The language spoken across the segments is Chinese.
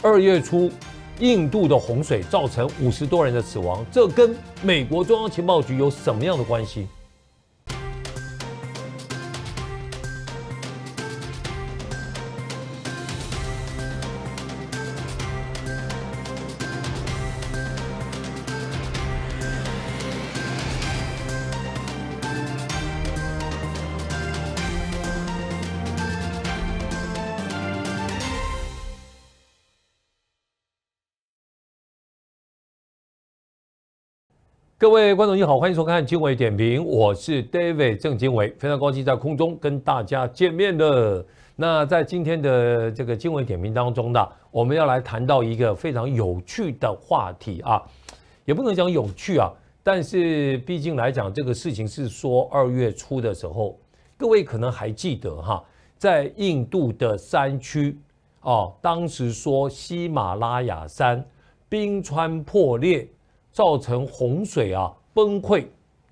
二月初，印度的洪水造成五十多人的死亡，这跟美国中央情报局有什么样的关系？各位观众，你好，欢迎收看《经纬点评》，我是 David 郑经纬，非常高兴在空中跟大家见面了。那在今天的这个《经纬点评》当中呢，我们要来谈到一个非常有趣的话题啊，也不能讲有趣啊，但是毕竟来讲，这个事情是说二月初的时候，各位可能还记得哈，在印度的山区哦，当时说喜马拉雅山冰川破裂。造成洪水啊崩溃，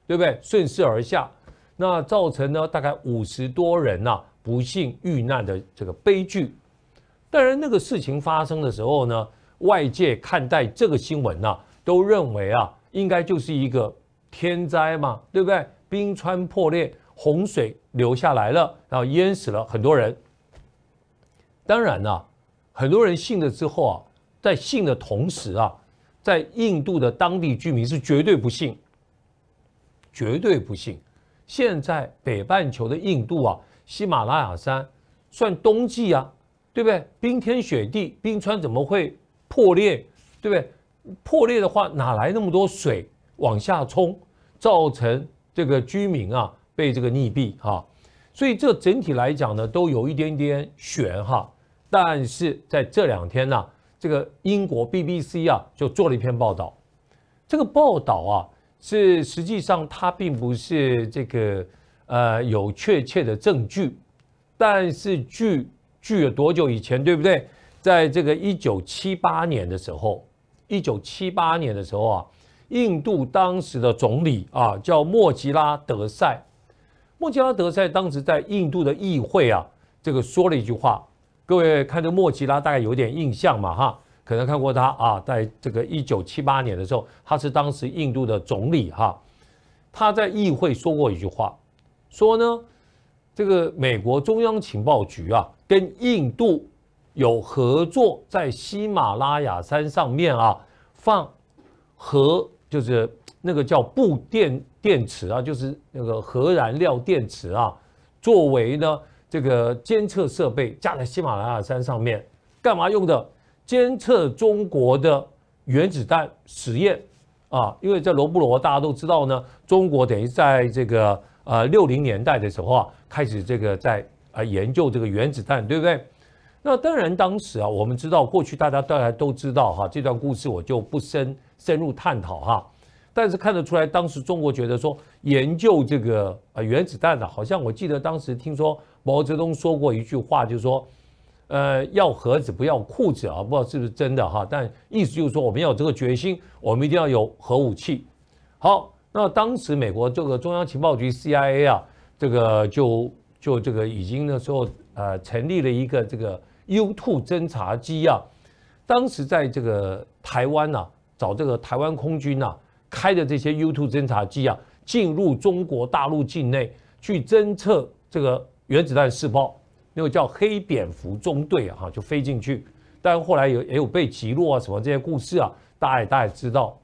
对不对？顺势而下，那造成呢大概五十多人呐不幸遇难的这个悲剧。当然，那个事情发生的时候呢，外界看待这个新闻呐，都认为啊应该就是一个天灾嘛，对不对？冰川破裂，洪水流下来了，然后淹死了很多人。当然呢，很多人信了之后啊，在信的同时啊。在印度的当地居民是绝对不信，绝对不信。现在北半球的印度啊，喜马拉雅山算冬季啊，对不对？冰天雪地，冰川怎么会破裂？对不对？破裂的话，哪来那么多水往下冲，造成这个居民啊被这个溺毙哈？所以这整体来讲呢，都有一点点悬哈。但是在这两天呢。这个英国 BBC 啊，就做了一篇报道。这个报道啊，是实际上它并不是这个呃有确切的证据，但是据据有多久以前，对不对？在这个一九七八年的时候，一九七八年的时候啊，印度当时的总理啊叫莫吉拉德赛，莫吉拉德赛当时在印度的议会啊，这个说了一句话。各位看这莫吉拉大概有点印象嘛哈，可能看过他啊，在这个一九七八年的时候，他是当时印度的总理哈，他在议会说过一句话，说呢，这个美国中央情报局啊跟印度有合作，在喜马拉雅山上面啊放核，就是那个叫布电电池啊，就是那个核燃料电池啊，作为呢。这个监测设备架在喜马拉雅山上面，干嘛用的？监测中国的原子弹实验啊！因为在罗布罗大家都知道呢。中国等于在这个呃六零年代的时候啊，开始这个在呃研究这个原子弹，对不对？那当然，当时啊，我们知道过去大家大家都知道哈，这段故事我就不深深入探讨哈。但是看得出来，当时中国觉得说研究这个呃原子弹的好像我记得当时听说。毛泽东说过一句话，就是说，呃，要盒子不要裤子啊，不知道是不是真的哈，但意思就是说，我们要有这个决心，我们一定要有核武器。好，那当时美国这个中央情报局 CIA 啊，这个就就这个已经那时候呃成立了一个这个 U2 侦察机啊，当时在这个台湾呐找这个台湾空军呐开的这些 U2 侦察机啊，进入中国大陆境内去侦测这个。原子弹试爆，那个叫黑蝙蝠中队啊，就飞进去，但是后来有也有被击落啊，什么这些故事啊，大家也大家知道，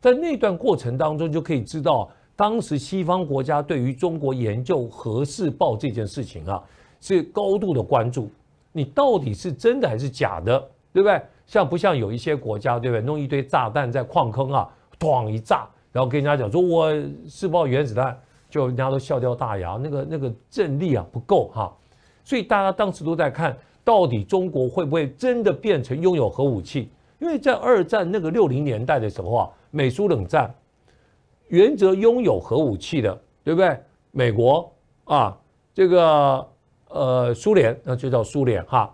在那段过程当中就可以知道，当时西方国家对于中国研究核试爆这件事情啊，是高度的关注，你到底是真的还是假的，对不对？像不像有一些国家，对不对？弄一堆炸弹在矿坑啊，咣一炸，然后跟人家讲说我试爆原子弹。就人家都笑掉大牙，那个那个阵力啊不够哈，所以大家当时都在看到底中国会不会真的变成拥有核武器？因为在二战那个六零年代的时候啊，美苏冷战，原则拥有核武器的，对不对？美国啊，这个呃苏联，那就叫苏联哈。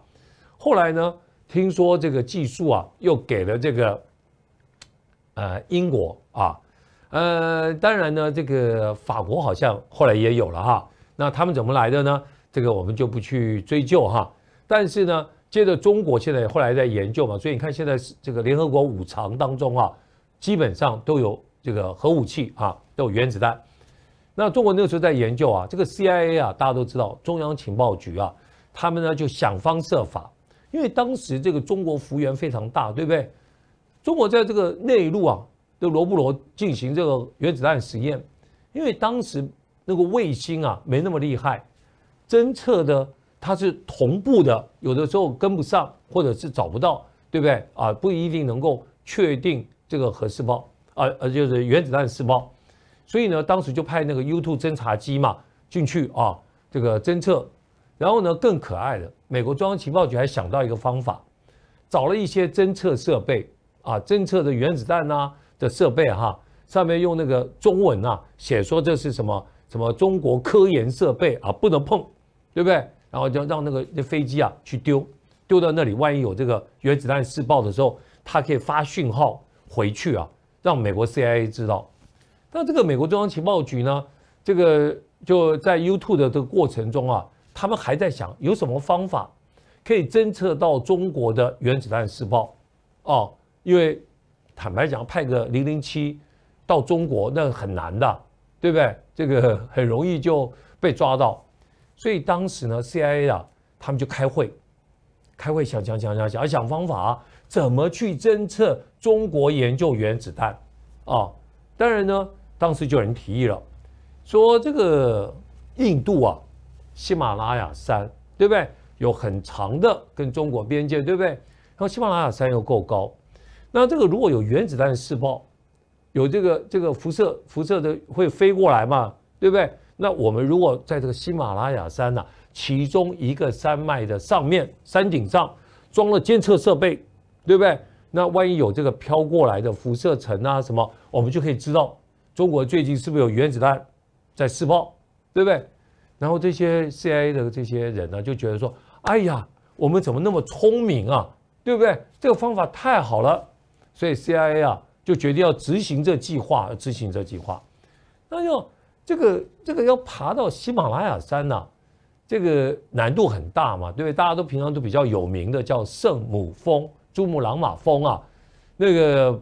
后来呢，听说这个技术啊，又给了这个呃英国啊。呃，当然呢，这个法国好像后来也有了哈，那他们怎么来的呢？这个我们就不去追究哈。但是呢，接着中国现在后来在研究嘛，所以你看现在这个联合国五常当中啊，基本上都有这个核武器啊，都有原子弹。那中国那个时候在研究啊，这个 CIA 啊，大家都知道中央情报局啊，他们呢就想方设法，因为当时这个中国幅员非常大，对不对？中国在这个内陆啊。对罗布罗进行这个原子弹实验，因为当时那个卫星啊没那么厉害，侦测的它是同步的，有的时候跟不上或者是找不到，对不对啊？不一定能够确定这个核试爆啊，呃，就是原子弹试爆。所以呢，当时就派那个 U2 侦察机嘛进去啊，这个侦测。然后呢，更可爱的美国中央情报局还想到一个方法，找了一些侦测设备啊，侦测的原子弹呢。的设备哈，上面用那个中文啊写说这是什么什么中国科研设备啊，不能碰，对不对？然后就让那个那飞机啊去丢，丢到那里，万一有这个原子弹试爆的时候，它可以发讯号回去啊，让美国 CIA 知道。那这个美国中央情报局呢，这个就在 YouTube 的这个过程中啊，他们还在想有什么方法可以侦测到中国的原子弹试爆哦，因为。坦白讲，派个零零七到中国那很难的，对不对？这个 很容易就被抓到。所以当时呢，CIA 啊，他们就开会，开会想想想想想，想方法怎么去侦测中国研究原子弹啊？当然呢，当时就有人提议了，说这个印度啊，喜马拉雅山，对不对？有很长的跟中国边界，对不对？然后喜马拉雅山又够高。那这个如果有原子弹试爆，有这个这个辐射辐射的会飞过来嘛，对不对？那我们如果在这个喜马拉雅山呐，其中一个山脉的上面山顶上装了监测设备，对不对？那万一有这个飘过来的辐射尘啊什么，我们就可以知道中国最近是不是有原子弹在试爆，对不对？然后这些 CIA 的这些人呢就觉得说，哎呀，我们怎么那么聪明啊，对不对？这个方法太好了。所以 CIA 啊，就决定要执行这计划，执行这计划，那要这个这个要爬到喜马拉雅山呐，这个难度很大嘛，对不对？大家都平常都比较有名的叫圣母峰、珠穆朗玛峰啊，那个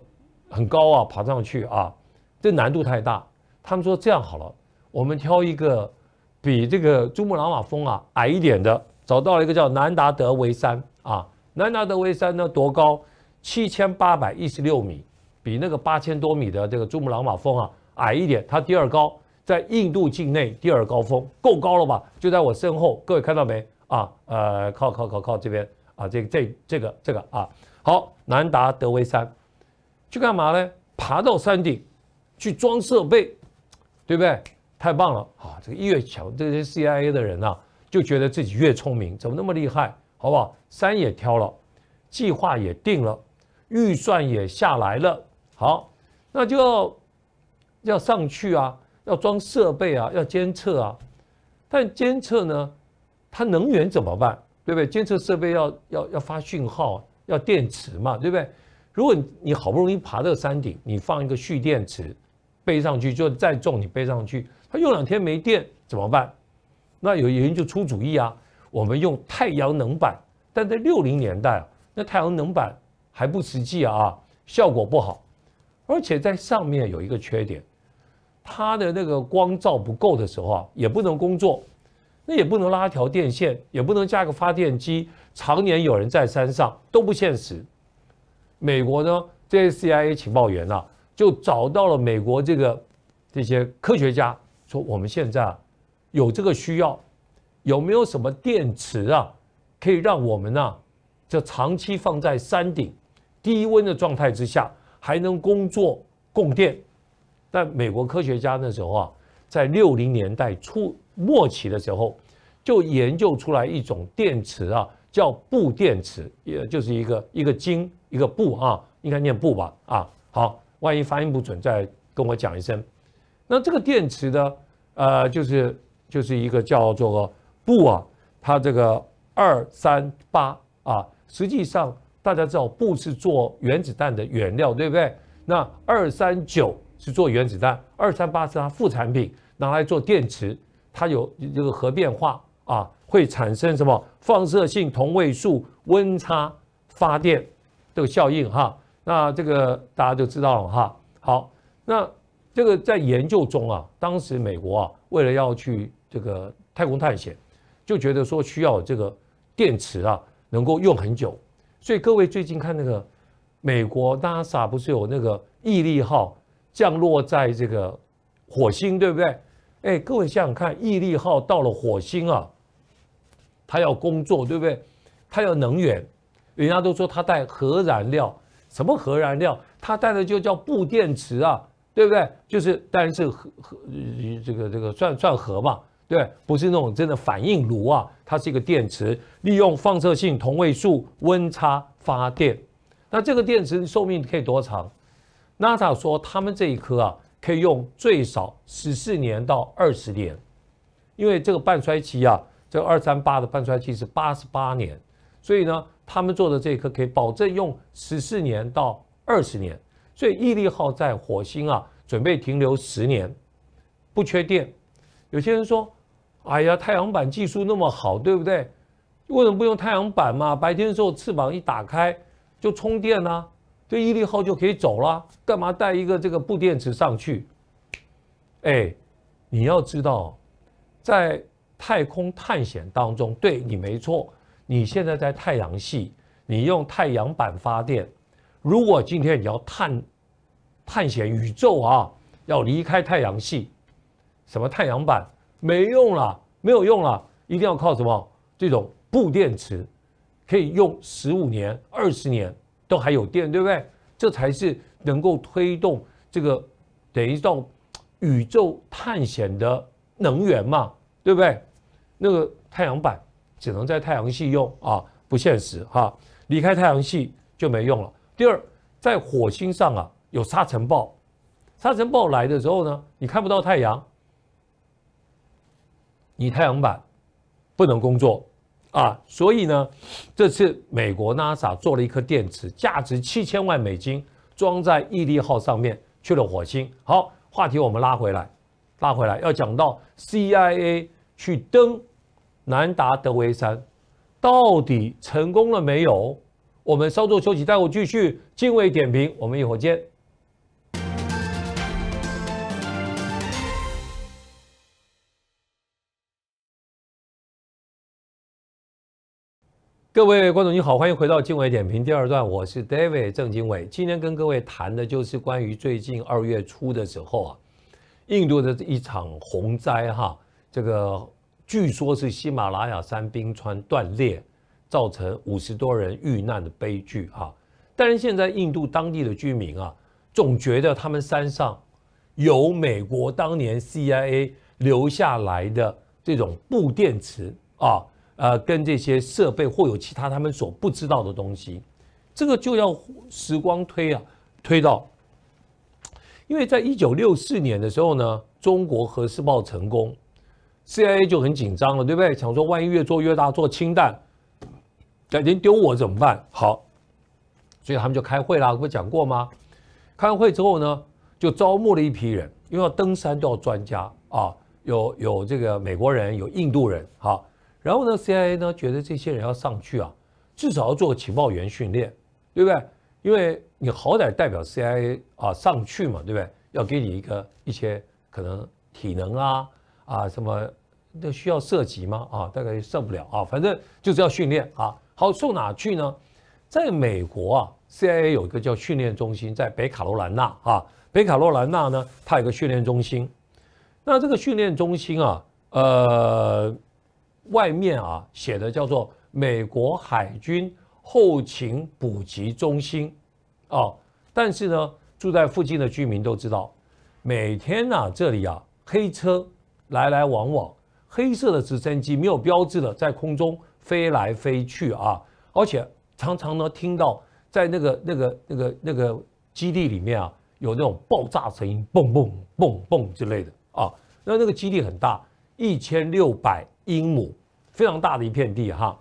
很高啊，爬上去啊，这难度太大。他们说这样好了，我们挑一个比这个珠穆朗玛峰啊矮一点的，找到了一个叫南达德维山啊，南达德维山呢多高？七千八百一十六米，比那个八千多米的这个珠穆朗玛峰啊矮一点，它第二高，在印度境内第二高峰，够高了吧？就在我身后，各位看到没？啊，呃，靠靠靠靠这边啊，这这这个这个啊，好，南达德威山，去干嘛呢？爬到山顶，去装设备，对不对？太棒了啊！这个越强，这些 CIA 的人啊，就觉得自己越聪明，怎么那么厉害？好不好？山也挑了，计划也定了。预算也下来了，好，那就要要上去啊，要装设备啊，要监测啊。但监测呢，它能源怎么办？对不对？监测设备要要要发讯号，要电池嘛，对不对？如果你好不容易爬到山顶，你放一个蓄电池背上去，就再重你背上去，它用两天没电怎么办？那有人就出主意啊，我们用太阳能板。但在六零年代啊，那太阳能板。还不实际啊，效果不好，而且在上面有一个缺点，它的那个光照不够的时候啊，也不能工作，那也不能拉条电线，也不能架个发电机，常年有人在山上都不现实。美国呢，这些 CIA 情报员啊，就找到了美国这个这些科学家，说我们现在啊有这个需要，有没有什么电池啊，可以让我们呢，就长期放在山顶？低温的状态之下还能工作供电，但美国科学家那时候啊，在六零年代初末期的时候，就研究出来一种电池啊，叫布电池，也就是一个一个金一个布啊，应该念布吧？啊，好，万一发音不准，再跟我讲一声。那这个电池呢，呃，就是就是一个叫做布啊，它这个二三八啊，实际上。大家知道，布是做原子弹的原料，对不对？那二三九是做原子弹，二三八是它副产品，拿来做电池。它有这个核变化啊，会产生什么放射性同位素、温差发电这个效应哈。那这个大家就知道了哈。好，那这个在研究中啊，当时美国啊，为了要去这个太空探险，就觉得说需要这个电池啊，能够用很久。所以各位最近看那个美国 NASA 不是有那个毅力号降落在这个火星，对不对？哎，各位想想看，毅力号到了火星啊，它要工作，对不对？它要能源，人家都说它带核燃料，什么核燃料？它带的就叫布电池啊，对不对？就是但是核核这个这个算算核嘛。对，不是那种真的反应炉啊，它是一个电池，利用放射性同位素温差发电。那这个电池寿命可以多长？s 塔说，他们这一颗啊，可以用最少十四年到二十年，因为这个半衰期啊，这二三八的半衰期是八十八年，所以呢，他们做的这一颗可以保证用十四年到二十年。所以毅力号在火星啊，准备停留十年，不缺电。有些人说。哎呀，太阳板技术那么好，对不对？为什么不用太阳板嘛？白天的时候翅膀一打开就充电呢？这毅力号就可以走了，干嘛带一个这个布电池上去？哎，你要知道，在太空探险当中，对你没错，你现在在太阳系，你用太阳板发电。如果今天你要探探险宇宙啊，要离开太阳系，什么太阳板？没用了，没有用了，一定要靠什么这种布电池，可以用十五年、二十年都还有电，对不对？这才是能够推动这个等于到宇宙探险的能源嘛，对不对？那个太阳板只能在太阳系用啊，不现实哈，离开太阳系就没用了。第二，在火星上啊有沙尘暴，沙尘暴来的时候呢，你看不到太阳。你太阳板不能工作啊，所以呢，这次美国 NASA 做了一颗电池，价值七千万美金，装在毅力号上面去了火星。好，话题我们拉回来，拉回来要讲到 CIA 去登南达德维山，到底成功了没有？我们稍作休息，待会继续敬畏点评，我们一会儿见。各位观众你好，欢迎回到经纬点评第二段，我是 David 郑经纬。今天跟各位谈的就是关于最近二月初的时候啊，印度的一场洪灾哈，这个据说是喜马拉雅山冰川断裂，造成五十多人遇难的悲剧哈。但是现在印度当地的居民啊，总觉得他们山上有美国当年 CIA 留下来的这种布电池啊。呃，跟这些设备或有其他他们所不知道的东西，这个就要时光推啊，推到，因为在一九六四年的时候呢，中国核试爆成功，CIA 就很紧张了，对不对？想说万一越做越大，做氢弹，哪天丢我怎么办？好，所以他们就开会啦，不讲过吗？开完会之后呢，就招募了一批人，因为登山都要专家啊，有有这个美国人，有印度人，好。然后呢，CIA 呢觉得这些人要上去啊，至少要做情报员训练，对不对？因为你好歹代表 CIA 啊上去嘛，对不对？要给你一个一些可能体能啊啊什么，那需要射击吗？啊，大概射不了啊，反正就是要训练啊。好，送哪去呢？在美国啊，CIA 有一个叫训练中心，在北卡罗来纳啊，北卡罗来纳呢，它有个训练中心。那这个训练中心啊，呃。外面啊写的叫做美国海军后勤补给中心，啊，但是呢住在附近的居民都知道，每天呢这里啊黑车来来往往，黑色的直升机没有标志的在空中飞来飞去啊，而且常常呢听到在那个那个那个那个基地里面啊有那种爆炸声音，嘣嘣嘣嘣之类的啊，那那个基地很大。一千六百英亩，非常大的一片地哈。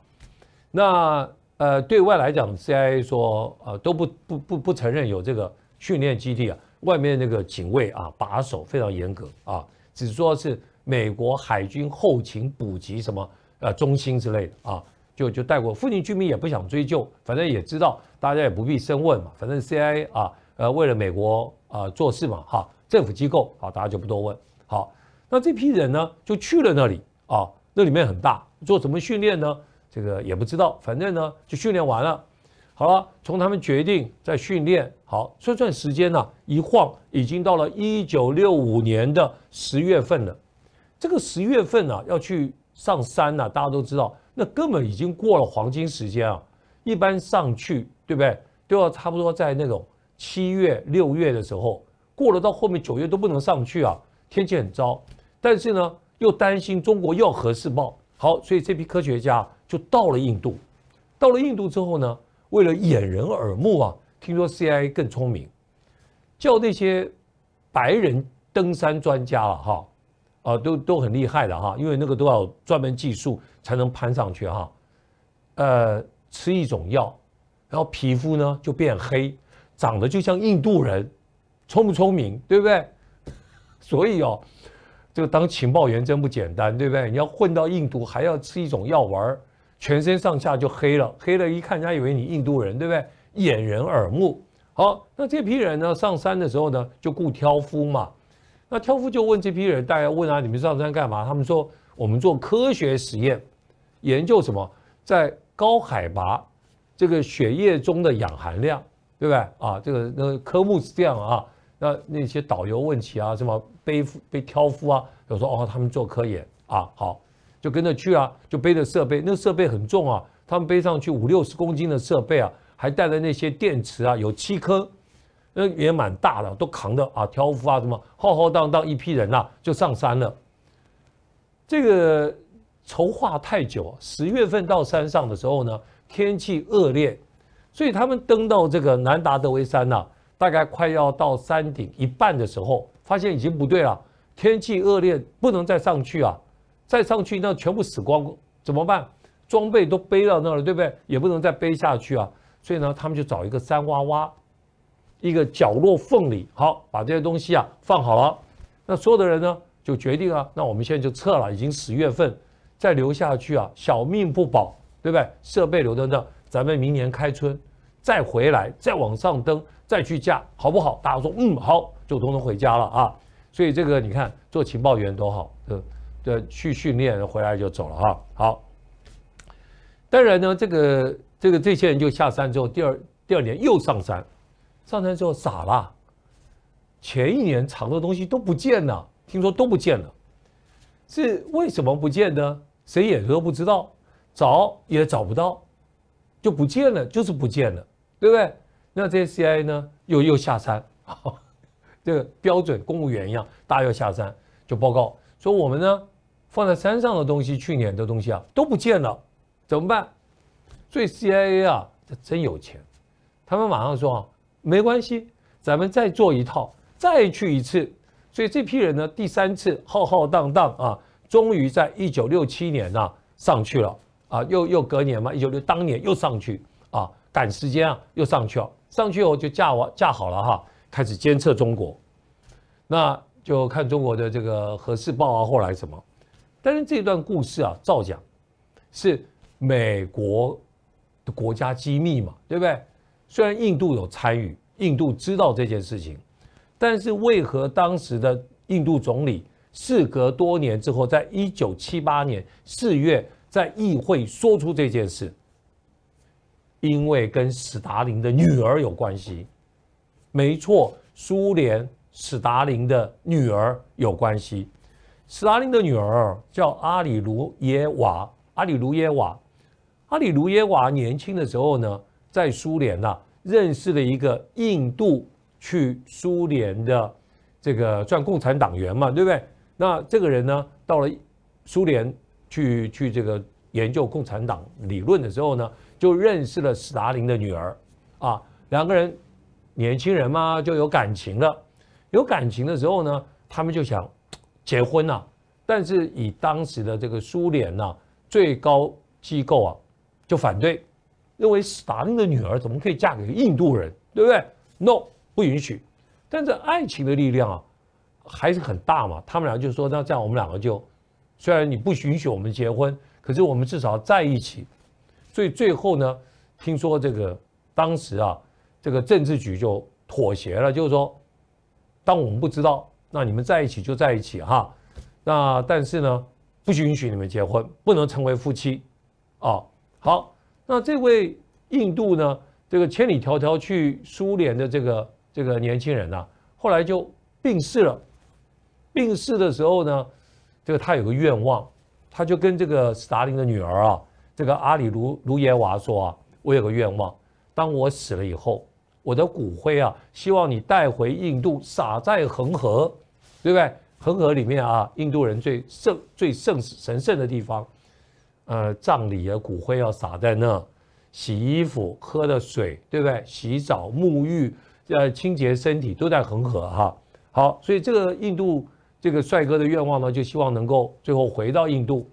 那呃，对外来讲，CIA 说呃都不不不不承认有这个训练基地啊，外面那个警卫啊把守非常严格啊，只说是美国海军后勤补给什么呃中心之类的啊，就就带过。附近居民也不想追究，反正也知道，大家也不必深问嘛。反正 CIA 啊，呃，为了美国啊做事嘛哈，政府机构啊，大家就不多问好。那这批人呢，就去了那里啊，那里面很大，做什么训练呢？这个也不知道，反正呢，就训练完了。好了，从他们决定在训练，好算算时间呢，一晃已经到了一九六五年的十月份了。这个十月份呢，要去上山呢，大家都知道，那根本已经过了黄金时间啊。一般上去，对不对？都要差不多在那种七月、六月的时候，过了到后面九月都不能上去啊，天气很糟。但是呢，又担心中国要核试爆，好，所以这批科学家就到了印度。到了印度之后呢，为了掩人耳目啊，听说 CIA 更聪明，叫那些白人登山专家了哈，啊，都都很厉害的哈，因为那个都要专门技术才能攀上去哈，呃，吃一种药，然后皮肤呢就变黑，长得就像印度人，聪不聪明，对不对？所以哦。这个当情报员真不简单，对不对？你要混到印度，还要吃一种药丸，全身上下就黑了，黑了，一看人家以为你印度人，对不对？掩人耳目。好，那这批人呢，上山的时候呢，就雇挑夫嘛。那挑夫就问这批人，大家问啊，你们上山干嘛？他们说，我们做科学实验，研究什么，在高海拔这个血液中的氧含量，对不对？啊，这个那科目是这样啊。那那些导游问起啊，什么背夫、背挑夫啊，有时候哦，他们做科研啊，好，就跟着去啊，就背着设备，那个设备很重啊，他们背上去五六十公斤的设备啊，还带了那些电池啊，有七颗，那也蛮大的，都扛着啊，挑夫啊什么，浩浩荡荡一批人呐，就上山了。这个筹划太久，十月份到山上的时候呢，天气恶劣，所以他们登到这个南达德维山呐。大概快要到山顶一半的时候，发现已经不对了，天气恶劣，不能再上去啊！再上去那全部死光，怎么办？装备都背到那儿了，对不对？也不能再背下去啊！所以呢，他们就找一个山洼洼，一个角落缝里，好把这些东西啊放好了。那所有的人呢，就决定啊，那我们现在就撤了，已经十月份，再留下去啊，小命不保，对不对？设备留在那，咱们明年开春。再回来，再往上登，再去架，好不好？大家说，嗯，好，就通通回家了啊。所以这个你看，做情报员多好，呃，去训练回来就走了哈。好，当然呢，这个这个这些人就下山之后，第二第二年又上山，上山之后傻了，前一年藏的东西都不见了，听说都不见了，是为什么不见呢？谁也都不知道，找也找不到，就不见了，就是不见了。对不对？那这些 C.I. a 呢，又又下山哈，这个标准公务员一样，大要下山就报告说我们呢，放在山上的东西，去年的东西啊都不见了，怎么办？所以 C.I.A. 啊，这真有钱，他们马上说啊，没关系，咱们再做一套，再去一次。所以这批人呢，第三次浩浩荡荡啊，终于在1967年呢上去了啊，又又隔年嘛，196当年又上去。赶时间啊，又上去了，上去后就架我架好了哈，开始监测中国，那就看中国的这个核试报啊，后来什么？但是这段故事啊，造假是美国的国家机密嘛，对不对？虽然印度有参与，印度知道这件事情，但是为何当时的印度总理事隔多年之后，在一九七八年四月在议会说出这件事？因为跟斯大林的女儿有关系，没错，苏联斯大林的女儿有关系。斯大林的女儿叫阿里卢耶娃。阿里卢耶娃，阿里卢耶娃年轻的时候呢，在苏联呐，认识了一个印度去苏联的这个算共产党员嘛，对不对？那这个人呢，到了苏联去去这个研究共产党理论的时候呢。就认识了斯大林的女儿，啊，两个人，年轻人嘛就有感情了，有感情的时候呢，他们就想结婚呐。但是以当时的这个苏联呐，最高机构啊就反对，认为斯大林的女儿怎么可以嫁给印度人，对不对？No，不允许。但是爱情的力量啊还是很大嘛，他们俩就说那这样我们两个就，虽然你不允许我们结婚，可是我们至少在一起。所以最后呢，听说这个当时啊，这个政治局就妥协了，就是说，当我们不知道，那你们在一起就在一起哈，那但是呢，不允许你们结婚，不能成为夫妻，啊，好，那这位印度呢，这个千里迢迢去苏联的这个这个年轻人啊，后来就病逝了，病逝的时候呢，这个他有个愿望，他就跟这个斯大林的女儿啊。这个阿里卢卢耶娃说啊，我有个愿望，当我死了以后，我的骨灰啊，希望你带回印度，撒在恒河，对不对？恒河里面啊，印度人最圣、最圣神圣的地方，呃，葬礼啊，骨灰要撒在那，洗衣服喝的水，对不对？洗澡沐浴要清洁身体，都在恒河哈。好，所以这个印度这个帅哥的愿望呢，就希望能够最后回到印度。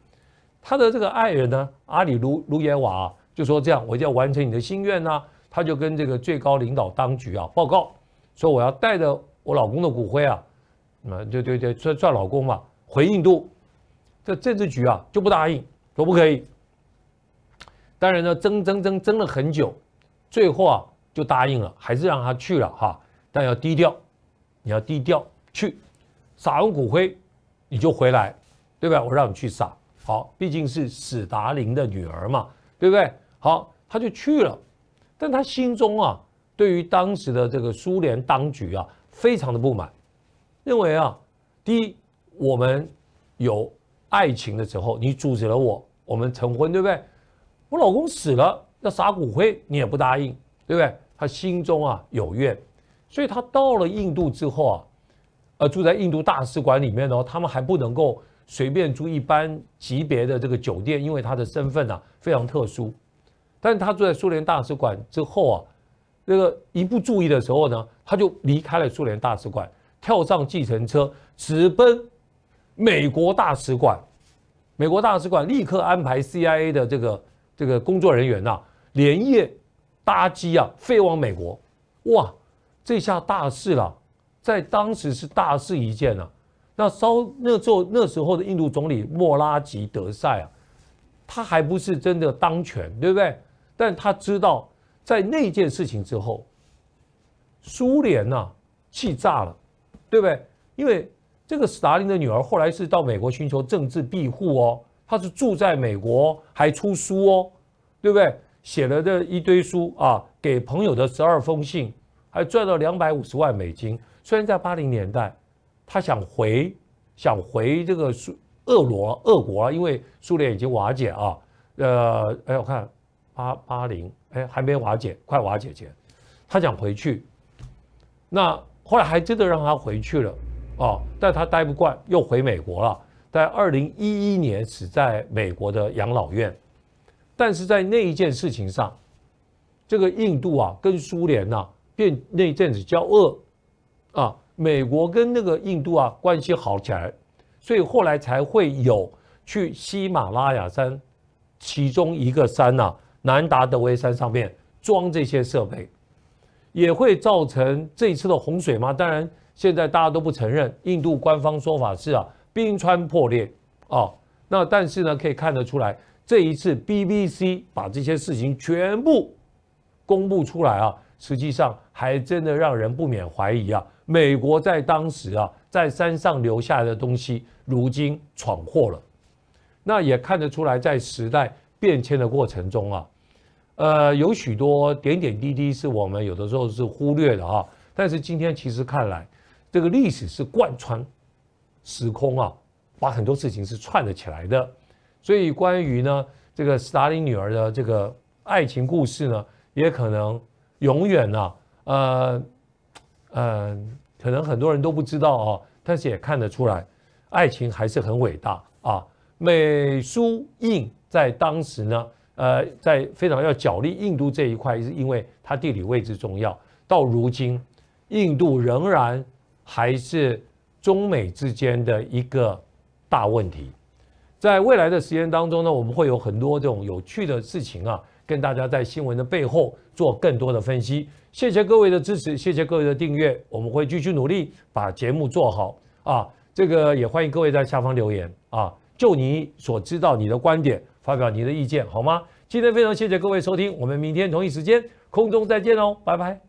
他的这个爱人呢，阿里卢卢延瓦就说：“这样，我就要完成你的心愿呐。”他就跟这个最高领导当局啊报告，说：“我要带着我老公的骨灰啊，那么就对对，算算老公嘛，回印度。”这政治局啊就不答应，说不可以。当然呢，争争争争了很久，最后啊就答应了，还是让他去了哈，但要低调，你要低调去，撒完骨灰你就回来，对吧？我让你去撒。好，毕竟是史达林的女儿嘛，对不对？好，他就去了，但他心中啊，对于当时的这个苏联当局啊，非常的不满，认为啊，第一，我们有爱情的时候，你阻止了我，我们成婚，对不对？我老公死了，要撒骨灰，你也不答应，对不对？他心中啊有怨，所以他到了印度之后啊，呃，住在印度大使馆里面呢，他们还不能够。随便住一般级别的这个酒店，因为他的身份啊非常特殊，但他住在苏联大使馆之后啊，那个一不注意的时候呢，他就离开了苏联大使馆，跳上计程车直奔美国大使馆。美国大使馆立刻安排 CIA 的这个这个工作人员呐，连夜搭机啊飞往美国。哇，这下大事了，在当时是大事一件了。那烧那做那时候的印度总理莫拉吉德赛啊，他还不是真的当权，对不对？但他知道，在那件事情之后，苏联呐气炸了，对不对？因为这个斯大林的女儿后来是到美国寻求政治庇护哦，她是住在美国，还出书哦，对不对？写了这一堆书啊，给朋友的十二封信，还赚了两百五十万美金。虽然在八零年代。他想回，想回这个苏，俄罗俄国，因为苏联已经瓦解啊，呃，哎，我看八八零，哎，还没瓦解，快瓦解前，他想回去，那后来还真的让他回去了，哦，但他待不惯，又回美国了，在二零一一年死在美国的养老院，但是在那一件事情上，这个印度啊跟苏联呐，变那一阵子交恶，啊。美国跟那个印度啊关系好起来，所以后来才会有去喜马拉雅山其中一个山呐南达德威山上面装这些设备，也会造成这一次的洪水吗？当然现在大家都不承认，印度官方说法是啊冰川破裂啊，那但是呢可以看得出来，这一次 BBC 把这些事情全部公布出来啊。实际上还真的让人不免怀疑啊！美国在当时啊，在山上留下来的东西，如今闯祸了。那也看得出来，在时代变迁的过程中啊，呃，有许多点点滴滴是我们有的时候是忽略的啊。但是今天其实看来，这个历史是贯穿时空啊，把很多事情是串了起来的。所以关于呢这个斯大林女儿的这个爱情故事呢，也可能。永远啊，呃，嗯，可能很多人都不知道哦，但是也看得出来，爱情还是很伟大啊。美苏印在当时呢，呃，在非常要角力印度这一块，是因为它地理位置重要。到如今，印度仍然还是中美之间的一个大问题。在未来的时间当中呢，我们会有很多这种有趣的事情啊。跟大家在新闻的背后做更多的分析，谢谢各位的支持，谢谢各位的订阅，我们会继续努力把节目做好啊。这个也欢迎各位在下方留言啊，就你所知道你的观点，发表你的意见好吗？今天非常谢谢各位收听，我们明天同一时间空中再见哦，拜拜。